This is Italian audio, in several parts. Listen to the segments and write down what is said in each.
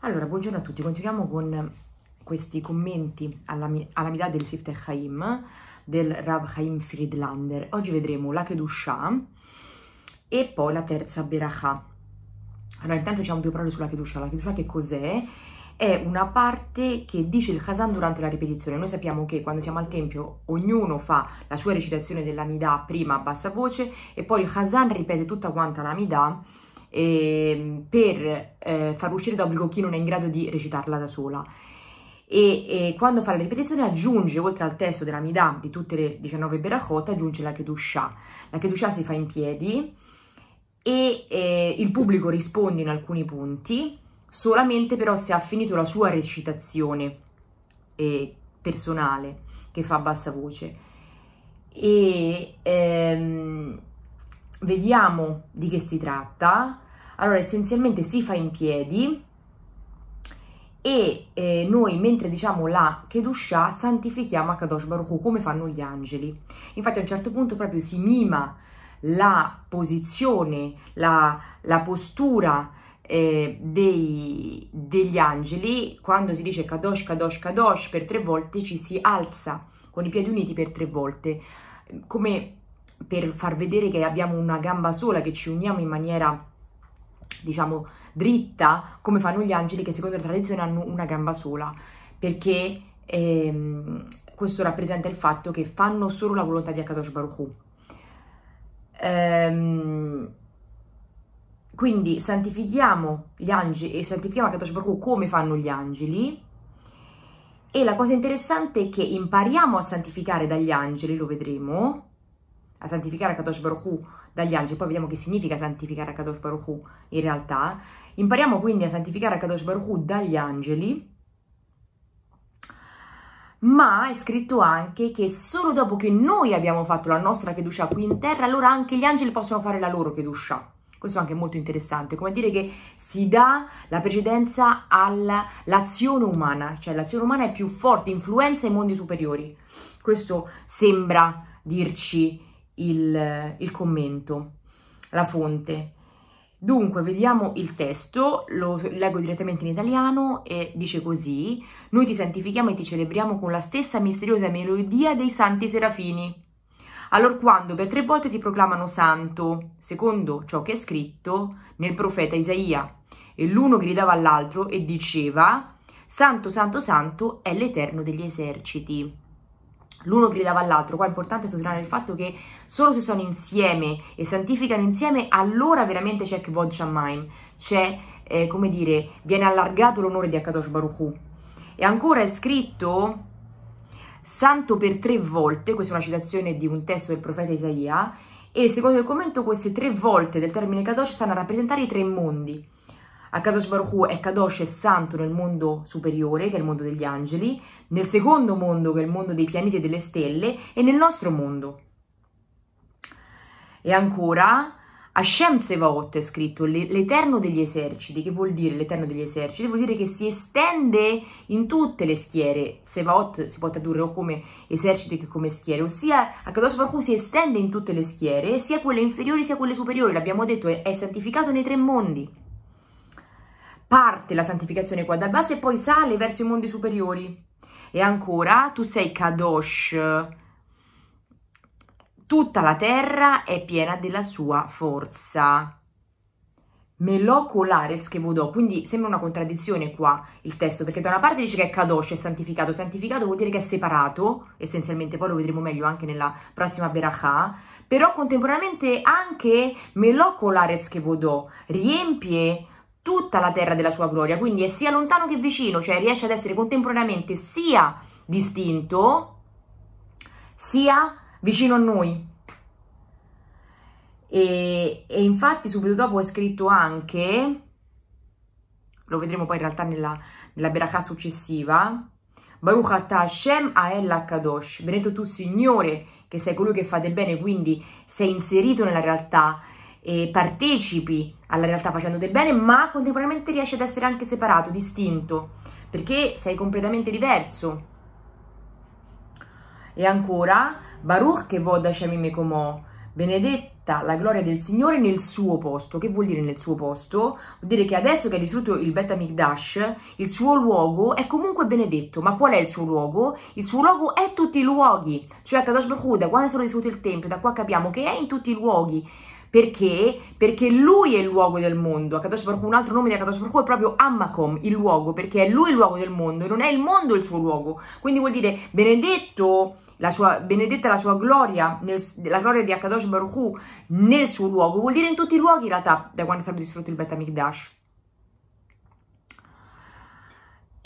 Allora, buongiorno a tutti, continuiamo con questi commenti alla, alla metà del Sifter Chaim del Rav Chaim Friedlander. Oggi vedremo la Kedushah e poi la terza Berachah. Allora, intanto diciamo due parole sulla Kedushah. La Kedushah che cos'è? È una parte che dice il Khasan durante la ripetizione. Noi sappiamo che quando siamo al Tempio ognuno fa la sua recitazione della Midah prima a bassa voce e poi il Khasan ripete tutta quanta la Midah eh, per eh, far uscire d'obbligo chi non è in grado di recitarla da sola. E, e quando fa la ripetizione aggiunge, oltre al testo della Midà di tutte le 19 berachot, aggiunge la Kedusha. La Kedusha si fa in piedi e eh, il pubblico risponde in alcuni punti, solamente però se ha finito la sua recitazione eh, personale che fa a bassa voce. E ehm, vediamo di che si tratta. Allora, essenzialmente si fa in piedi e eh, noi, mentre diciamo la Kedushah, santifichiamo Akadosh Baruch Hu, come fanno gli angeli. Infatti a un certo punto proprio si mima la posizione, la, la postura eh, dei, degli angeli, quando si dice Kadosh, Kadosh, Kadosh, per tre volte ci si alza con i piedi uniti per tre volte, come per far vedere che abbiamo una gamba sola, che ci uniamo in maniera diciamo, dritta, come fanno gli angeli che secondo la tradizione hanno una gamba sola, perché ehm, questo rappresenta il fatto che fanno solo la volontà di Akadosh Baruch Hu. Ehm, quindi santifichiamo gli angeli e santifichiamo Akadosh Baruch Hu come fanno gli angeli. E la cosa interessante è che impariamo a santificare dagli angeli, lo vedremo, a santificare Kadosh Baruchu dagli angeli, poi vediamo che significa santificare Kadosh Baruchu in realtà. Impariamo quindi a santificare Kadosh Baruchu dagli angeli, ma è scritto anche che solo dopo che noi abbiamo fatto la nostra Kedusha qui in terra, allora anche gli angeli possono fare la loro Kedusha. Questo è anche molto interessante, come dire che si dà la precedenza all'azione umana, cioè l'azione umana è più forte, influenza i mondi superiori. Questo sembra dirci il, il commento, la fonte. Dunque, vediamo il testo, lo leggo direttamente in italiano e dice così Noi ti santifichiamo e ti celebriamo con la stessa misteriosa melodia dei santi serafini. Allora quando per tre volte ti proclamano santo, secondo ciò che è scritto nel profeta Isaia, e l'uno gridava all'altro e diceva Santo, santo, santo è l'Eterno degli eserciti. L'uno gridava all'altro, qua è importante sottolineare il fatto che solo se sono insieme e santificano insieme, allora veramente c'è Kvod Shammaim, c'è, eh, come dire, viene allargato l'onore di Akadosh Baruch Hu. E ancora è scritto, santo per tre volte, questa è una citazione di un testo del profeta Isaia, e secondo il commento queste tre volte del termine Kadosh stanno a rappresentare i tre mondi. Akadosh Baruch Hu è Kadosh e santo nel mondo superiore, che è il mondo degli angeli, nel secondo mondo, che è il mondo dei pianeti e delle stelle, e nel nostro mondo. E ancora, Hashem Sevaot è scritto l'Eterno degli eserciti, che vuol dire l'Eterno degli eserciti? Vuol dire che si estende in tutte le schiere, Sevaot si può tradurre o come eserciti che come schiere, ossia Akadosh Baruch Hu si estende in tutte le schiere, sia quelle inferiori sia quelle superiori, l'abbiamo detto, è, è santificato nei tre mondi parte la santificazione qua da base e poi sale verso i mondi superiori. E ancora, tu sei Kadosh, tutta la terra è piena della sua forza. Melocolares che vodò, quindi sembra una contraddizione qua il testo, perché da una parte dice che è Kadosh, è santificato, santificato vuol dire che è separato, essenzialmente, poi lo vedremo meglio anche nella prossima Berachà, però contemporaneamente anche Melocolares che vodò riempie tutta la terra della sua gloria, quindi è sia lontano che vicino, cioè riesce ad essere contemporaneamente sia distinto, sia vicino a noi. E, e infatti subito dopo è scritto anche, lo vedremo poi in realtà nella, nella beracà successiva, Baruch atta Hashem ael kadosh, benedetto tu Signore che sei colui che fa del bene, quindi sei inserito nella realtà, eh, partecipi alla realtà facendo del bene, ma contemporaneamente riesci ad essere anche separato, distinto, perché sei completamente diverso. E ancora, Baruch che voda Shemim Mekomò, benedetta la gloria del Signore nel suo posto. Che vuol dire nel suo posto? Vuol dire che adesso che ha distrutto il Bet Amikdash, il suo luogo è comunque benedetto. Ma qual è il suo luogo? Il suo luogo è tutti i luoghi. Cioè Kadosh Baruch da quando è stato distrutto il Tempio, da qua capiamo che è in tutti i luoghi perché? Perché lui è il luogo del mondo. Akadosh Baruch un altro nome di Akadosh Baruch è proprio Ammakom, il luogo, perché è lui il luogo del mondo e non è il mondo il suo luogo. Quindi vuol dire benedetto la sua, benedetta la sua gloria, nel, la gloria di Akadosh Baruch nel suo luogo, vuol dire in tutti i luoghi in realtà, da quando è stato distrutto il Betamikdash.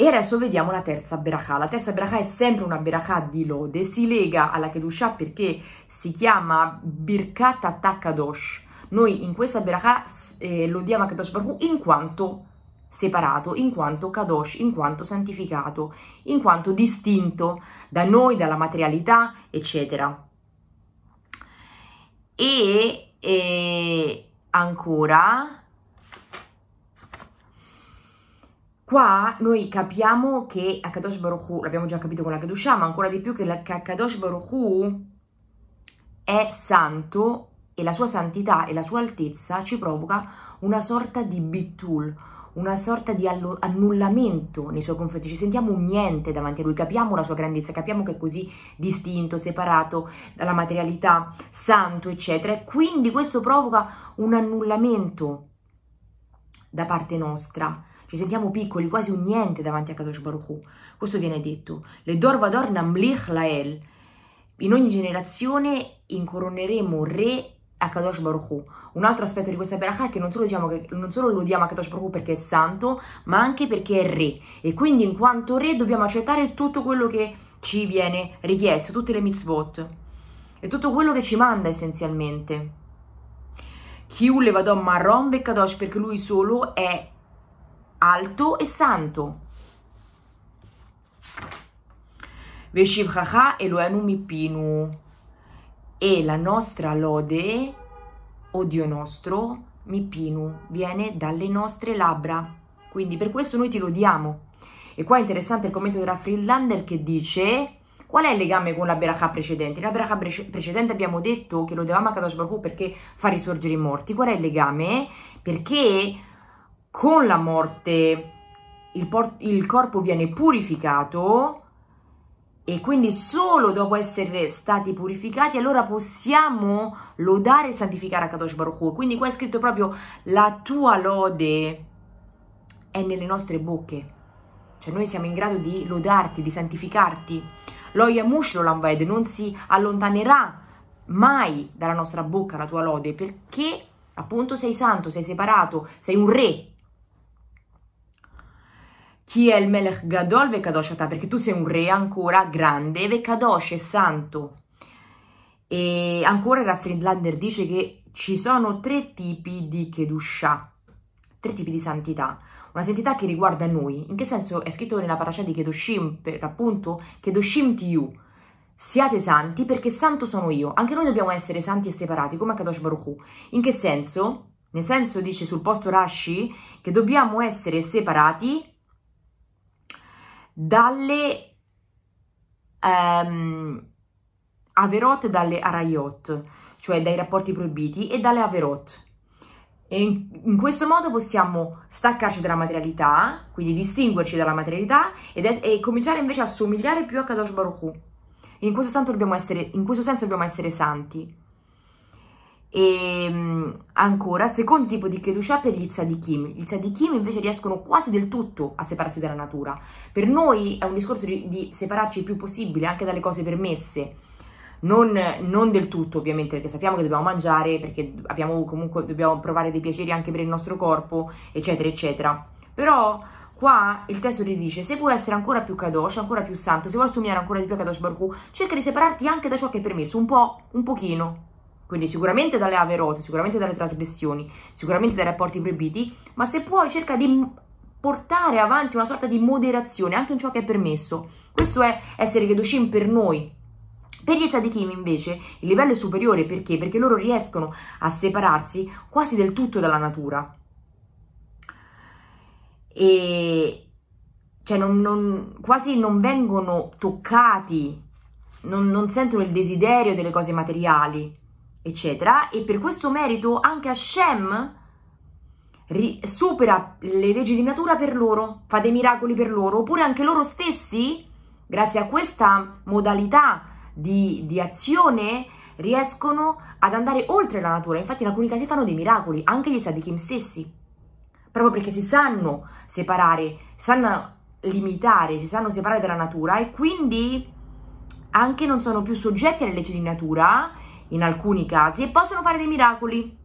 E adesso vediamo la terza berachà. La terza berachà è sempre una berachà di lode, si lega alla Kedushah perché si chiama Birkat Attakadosh. Noi in questa berachà eh, lodiamo a Kadosh Baruch in quanto separato, in quanto Kadosh, in quanto santificato, in quanto distinto da noi, dalla materialità, eccetera. E, e eh, ancora Qua noi capiamo che Akadosh Baruch Hu, l'abbiamo già capito con la Kedusha, ma ancora di più che Akadosh Baruch Hu è santo e la sua santità e la sua altezza ci provoca una sorta di bitul, una sorta di annullamento nei suoi confronti, ci sentiamo niente davanti a lui, capiamo la sua grandezza, capiamo che è così distinto, separato dalla materialità, santo, eccetera, e quindi questo provoca un annullamento da parte nostra ci sentiamo piccoli, quasi un niente davanti a Kadosh Baruch Questo viene detto. Le Dor Vador Namlich Lael. In ogni generazione incoroneremo re a Kadosh Baruch Un altro aspetto di questa perachà è che non solo, diciamo che non solo lodiamo a Kadosh Baruch perché è santo, ma anche perché è re. E quindi in quanto re dobbiamo accettare tutto quello che ci viene richiesto, tutte le mitzvot. E tutto quello che ci manda essenzialmente. Chiule vadò marron Kadosh perché lui solo è alto e santo. Veshivchacha Eloenu Mipinu. E la nostra lode, o Dio nostro, Mipinu, viene dalle nostre labbra. Quindi per questo noi ti lodiamo. E qua è interessante il commento della Raffrillander che dice... Qual è il legame con la Berachà precedente? La Berachà precedente abbiamo detto che lodevamo a Kadosh Baruch perché fa risorgere i morti. Qual è il legame? Perché con la morte il, il corpo viene purificato e quindi solo dopo essere stati purificati allora possiamo lodare e santificare a Kadosh Baruch Hu. Quindi qua è scritto proprio la tua lode è nelle nostre bocche. Cioè noi siamo in grado di lodarti, di santificarti. Lo Yamush Lambaed non si allontanerà mai dalla nostra bocca la tua lode perché appunto sei santo, sei separato, sei un re, chi è il Melech Gadol Vekadosh Ata, perché tu sei un re ancora grande, Vekadosh è santo. E ancora Lander dice che ci sono tre tipi di Kedusha, tre tipi di santità. Una santità che riguarda noi, in che senso è scritto nella parasha di Kedoshim, per appunto, Kedoshim Tiu, siate santi perché santo sono io. Anche noi dobbiamo essere santi e separati, come Kadosh Baruch Hu. In che senso? Nel senso dice sul posto Rashi che dobbiamo essere separati dalle um, ehm, Averot e dalle Arayot, cioè dai rapporti proibiti, e dalle Averot. E in, in questo modo possiamo staccarci dalla materialità, quindi distinguerci dalla materialità, è, e cominciare invece a somigliare più a Kadosh Baruch Hu. In questo, dobbiamo essere, in questo senso dobbiamo essere santi. E ehm, ancora, secondo tipo di Kedusha per gli tzadikim. Gli tzadikim invece riescono quasi del tutto a separarsi dalla natura. Per noi è un discorso di, di separarci il più possibile anche dalle cose permesse. Non, non, del tutto ovviamente perché sappiamo che dobbiamo mangiare, perché abbiamo, comunque dobbiamo provare dei piaceri anche per il nostro corpo, eccetera, eccetera. Però qua il testo ti dice, se vuoi essere ancora più kadosh, ancora più santo, se vuoi somigliare ancora di più a kadosh Baruch cerca di separarti anche da ciò che è permesso, un po', un pochino, quindi sicuramente dalle averote, sicuramente dalle trasgressioni, sicuramente dai rapporti proibiti, ma se puoi cerca di portare avanti una sorta di moderazione anche in ciò che è permesso. Questo è essere Kedoshim per noi. Per gli Tzadikim invece il livello è superiore perché? Perché loro riescono a separarsi quasi del tutto dalla natura. E cioè non, non, quasi non vengono toccati, non, non sentono il desiderio delle cose materiali eccetera, e per questo merito anche Hashem supera le leggi di natura per loro, fa dei miracoli per loro, oppure anche loro stessi, grazie a questa modalità di, di azione, riescono ad andare oltre la natura. Infatti in alcuni casi fanno dei miracoli, anche gli sadichim stessi, proprio perché si sanno separare, sanno limitare, si sanno separare dalla natura e quindi anche non sono più soggetti alle leggi di natura in alcuni casi e possono fare dei miracoli.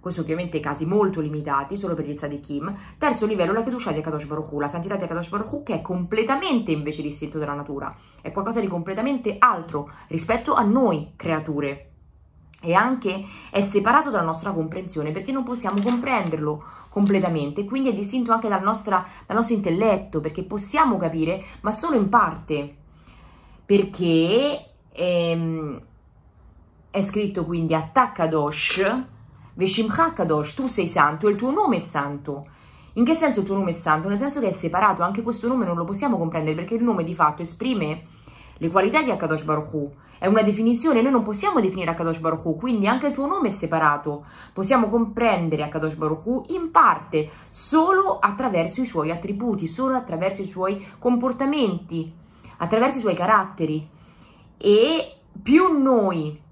Questo ovviamente è casi molto limitati, solo per gli di Kim. Terzo livello, la fiducia di Akadosh Baruch Hu, la santità di Akadosh Baruch Hu che è completamente invece distinto dalla natura. È qualcosa di completamente altro rispetto a noi creature. E anche è separato dalla nostra comprensione perché non possiamo comprenderlo completamente, quindi è distinto anche dal, nostra, dal nostro intelletto perché possiamo capire, ma solo in parte. Perché... Ehm, è scritto quindi Attaccadosh, Veshimcha Kadosh, tu sei santo e il tuo nome è santo. In che senso il tuo nome è santo? Nel senso che è separato, anche questo nome non lo possiamo comprendere perché il nome di fatto esprime le qualità di Akadosh Baruch Hu. È una definizione, noi non possiamo definire Akadosh Baruch Hu, quindi anche il tuo nome è separato. Possiamo comprendere Akadosh Baruch Hu in parte, solo attraverso i suoi attributi, solo attraverso i suoi comportamenti, attraverso i suoi caratteri. E più noi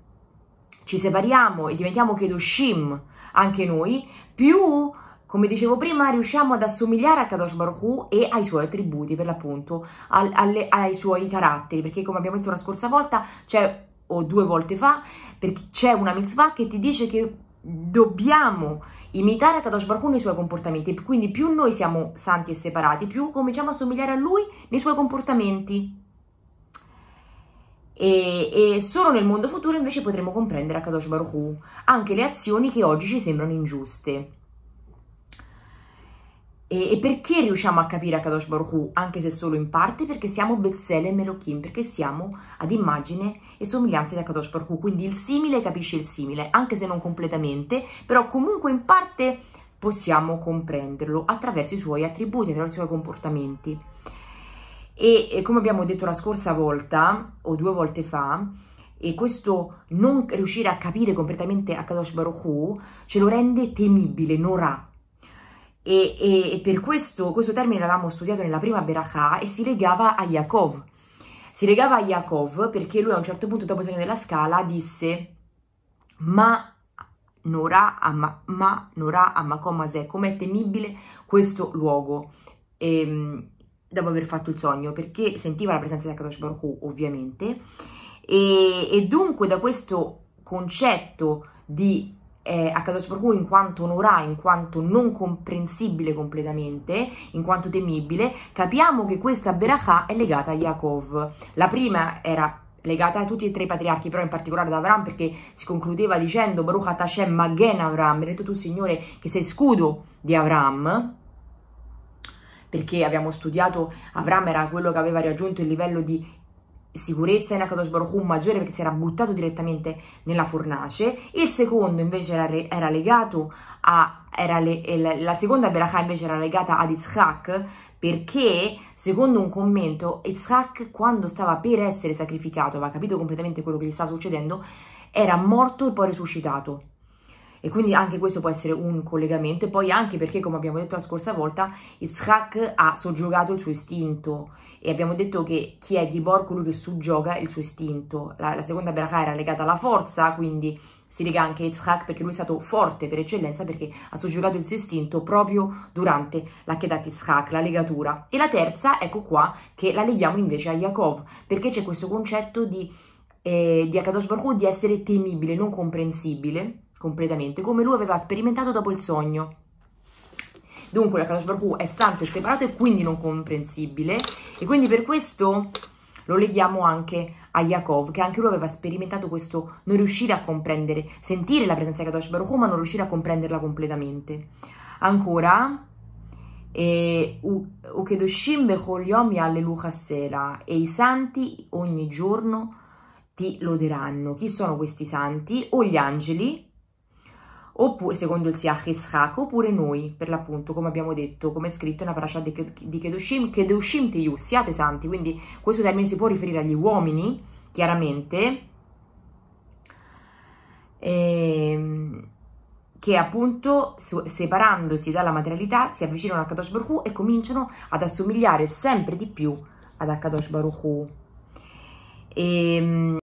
ci separiamo e diventiamo Kedoshim anche noi, più, come dicevo prima, riusciamo ad assomigliare a Kadosh Baruch Hu e ai suoi attributi, per l'appunto, al, ai suoi caratteri, perché come abbiamo detto la scorsa volta, cioè, o due volte fa, perché c'è una mitzvah che ti dice che dobbiamo imitare Kadosh Baruch Hu nei suoi comportamenti, quindi più noi siamo santi e separati, più cominciamo a somigliare a lui nei suoi comportamenti. E, e, solo nel mondo futuro invece potremo comprendere Akadosh Baruch Hu, anche le azioni che oggi ci sembrano ingiuste. E, e perché riusciamo a capire Akadosh Baruch Hu, anche se solo in parte? Perché siamo Bezzele e Melochim, perché siamo ad immagine e somiglianza di Kadosh Baruch Hu, quindi il simile capisce il simile, anche se non completamente, però comunque in parte possiamo comprenderlo attraverso i suoi attributi, attraverso i suoi comportamenti. E, e come abbiamo detto la scorsa volta, o due volte fa, e questo non riuscire a capire completamente Akadosh Baruch Hu ce lo rende temibile, Nora. E, e, e, per questo, questo termine l'avevamo studiato nella prima Berachah e si legava a Yaakov. Si legava a Yaakov perché lui a un certo punto, dopo il segno della scala, disse ma Nora amma, ma Nora amma com'è temibile questo luogo. E, ehm, dopo aver fatto il sogno, perché sentiva la presenza di Akadosh Baruch Hu, ovviamente, e, e, dunque da questo concetto di eh, Akadosh Baruch Hu in quanto onorà, in quanto non comprensibile completamente, in quanto temibile, capiamo che questa Berachà è legata a Yaakov. La prima era legata a tutti e tre i patriarchi, però in particolare ad Avram, perché si concludeva dicendo Baruch Hashem Magen Avram, benedetto tu Signore che sei scudo di Avram, perché abbiamo studiato Avram era quello che aveva raggiunto il livello di sicurezza in Akadosh Baruch Hu maggiore perché si era buttato direttamente nella fornace, il secondo invece era, era legato a era le, la, seconda Berachah invece era legata ad Yitzhak perché secondo un commento Yitzhak quando stava per essere sacrificato aveva capito completamente quello che gli stava succedendo era morto e poi risuscitato e quindi anche questo può essere un collegamento e poi anche perché, come abbiamo detto la scorsa volta, Ishak ha soggiogato il suo istinto e abbiamo detto che chi è Gibor, colui che soggioga il suo istinto. La, la seconda Berakah era legata alla forza, quindi si lega anche a Ishak perché lui è stato forte per eccellenza perché ha soggiogato il suo istinto proprio durante la chedat Ishak, la legatura. E la terza, ecco qua, che la leghiamo invece a Yaakov perché c'è questo concetto di, eh, di Akadosh Baruch di essere temibile, non comprensibile completamente, come lui aveva sperimentato dopo il sogno. Dunque la Kadosh Baruch è santo e separato e quindi non comprensibile e quindi per questo lo leghiamo anche a Yaakov, che anche lui aveva sperimentato questo non riuscire a comprendere, sentire la presenza di Kadosh Baruch ma non riuscire a comprenderla completamente. Ancora, Ukedoshim Becholiomi Alleluca Sera, e i santi ogni giorno ti loderanno. Chi sono questi santi? O gli angeli, oppure secondo il Siach Yitzhak, oppure noi, per l'appunto, come abbiamo detto, come è scritto nella parasha di, Kedushim, Kedushim Teiu, siate santi, quindi questo termine si può riferire agli uomini, chiaramente, ehm, che appunto separandosi dalla materialità si avvicinano a Kadosh Baruch Hu e cominciano ad assomigliare sempre di più ad Akadosh Baruch Hu. E, ehm,